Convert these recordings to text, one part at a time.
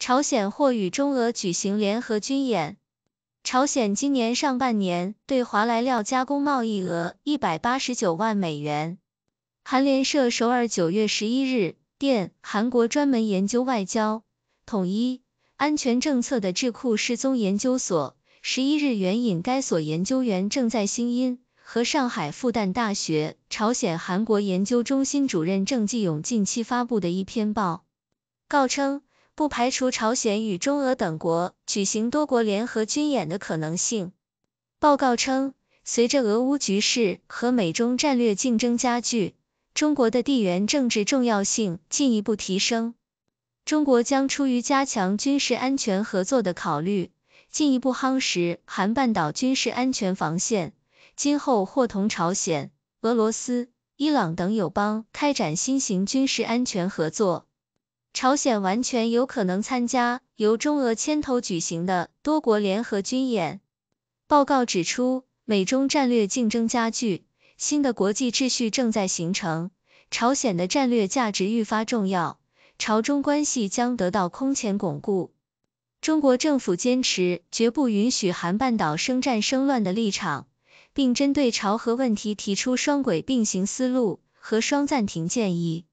朝鲜或与中俄举行联合军演。朝鲜今年上半年对华来料加工贸易额一百八十九万美元。韩联社首尔九月十一日电，韩国专门研究外交、统一、安全政策的智库世宗研究所十一日援引该所研究员正在新因和上海复旦大学朝鲜韩国研究中心主任郑继勇近期发布的一篇报告称。不排除朝鲜与中俄等国举行多国联合军演的可能性。报告称，随着俄乌局势和美中战略竞争加剧，中国的地缘政治重要性进一步提升。中国将出于加强军事安全合作的考虑，进一步夯实韩半岛军事安全防线。今后或同朝鲜、俄罗斯、伊朗等友邦开展新型军事安全合作。朝鲜完全有可能参加由中俄牵头举行的多国联合军演。报告指出，美中战略竞争加剧，新的国际秩序正在形成，朝鲜的战略价值愈发重要，朝中关系将得到空前巩固。中国政府坚持绝不允许韩半岛生战生乱的立场，并针对朝核问题提出双轨并行思路和双暂停建议。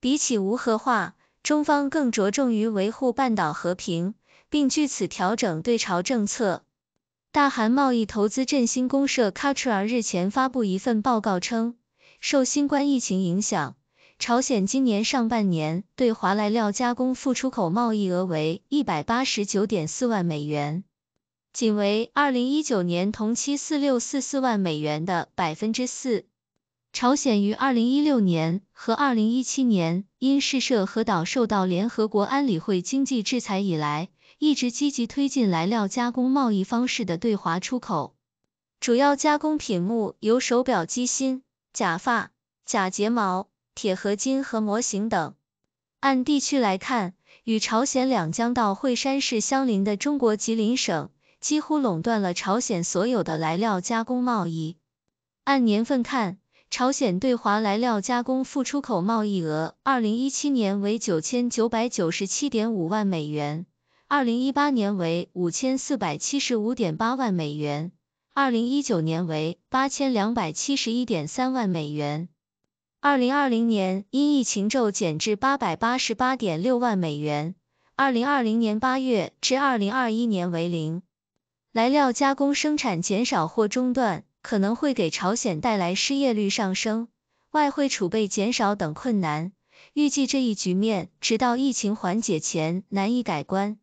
比起无核化，中方更着重于维护半岛和平，并据此调整对朝政策。大韩贸易投资振兴公社 k a t r a 日前发布一份报告称，受新冠疫情影响，朝鲜今年上半年对华来料加工副出口贸易额为一百八十九点四万美元，仅为二零一九年同期四六四四万美元的百分之四。朝鲜于二零一六年和二零一七年因试射核岛受到联合国安理会经济制裁以来，一直积极推进来料加工贸易方式的对华出口，主要加工品目有手表机芯、假发、假睫毛、铁合金和模型等。按地区来看，与朝鲜两江道惠山市相邻的中国吉林省几乎垄断了朝鲜所有的来料加工贸易。按年份看，朝鲜对华来料加工复出口贸易额，二零一七年为九千九百九十七点五万美元，二零一八年为五千四百七十五点八万美元，二零一九年为八千两百七十一点三万美元，二零二零年因疫情骤减至八百八十八点六万美元，二零二零年八月至二零二一年为零，来料加工生产减少或中断。可能会给朝鲜带来失业率上升、外汇储备减少等困难。预计这一局面直到疫情缓解前难以改观。